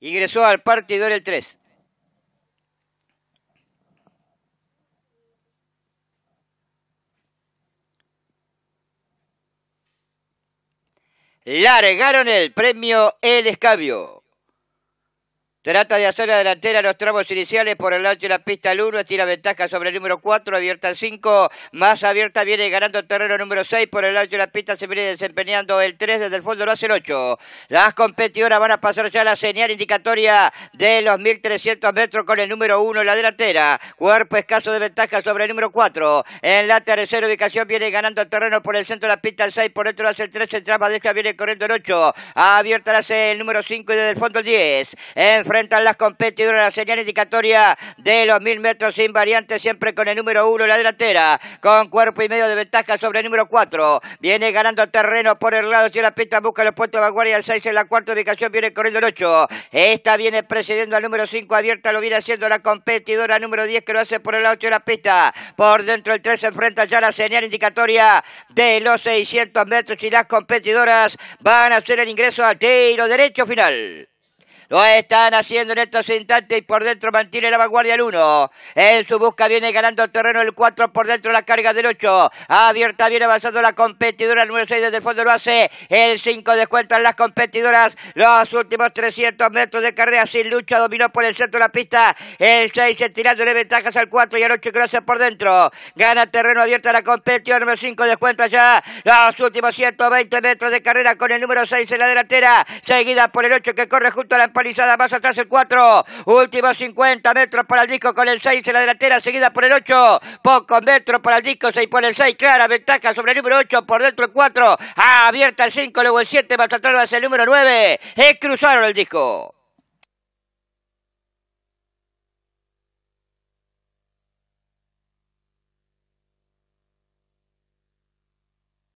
Ingresó al partido el 3. Largaron el premio El Escabio. Trata de hacer la delantera los tramos iniciales por el lado de la pista el 1, estira ventaja sobre el número 4, abierta el 5, más abierta viene ganando el terreno número 6, por el lado de la pista se viene desempeñando el 3, desde el fondo lo hace el 8. Las competidoras van a pasar ya la señal indicatoria de los 1300 metros con el número 1 en la delantera, cuerpo escaso de ventaja sobre el número 4. En la tercera ubicación viene ganando el terreno por el centro de la pista el 6, por dentro lo hace el 3, el de deja viene corriendo el 8, abierta la hace el número 5 y desde el fondo el 10. En enfrentan las competidoras. La señal indicatoria de los mil metros variante, siempre con el número uno en la delantera, con cuerpo y medio de ventaja sobre el número cuatro. Viene ganando terreno por el lado, de la pista busca los puestos de vanguardia, el 6 en la cuarta ubicación viene corriendo el ocho Esta viene precediendo al número cinco abierta, lo viene haciendo la competidora número 10 que lo hace por el lado de la pista. Por dentro el tres se enfrenta ya la señal indicatoria de los 600 metros y las competidoras van a hacer el ingreso al tiro derecho final. Lo están haciendo en estos instantes y por dentro mantiene la vanguardia el 1. En su busca viene ganando terreno el 4 por dentro la carga del 8. Abierta viene avanzando la competidora, el número 6 desde el fondo lo hace. El 5 descuentan las competidoras. Los últimos 300 metros de carrera sin lucha dominó por el centro de la pista. El 6 de ventajas al 4 y al 8 que lo hace por dentro. Gana terreno abierta la competidora, el número 5 descuenta ya los últimos 120 metros de carrera con el número 6 en la delantera. Seguida por el 8 que corre junto a la palizada más atrás el 4. Últimos 50 metros para el disco con el 6 en la delantera, seguida por el 8. Pocos metros para el disco, 6 por el 6. Clara ventaja sobre el número 8, por dentro el 4. Ah, abierta el 5, luego el 7, más atrás va el número 9. es cruzaron el disco.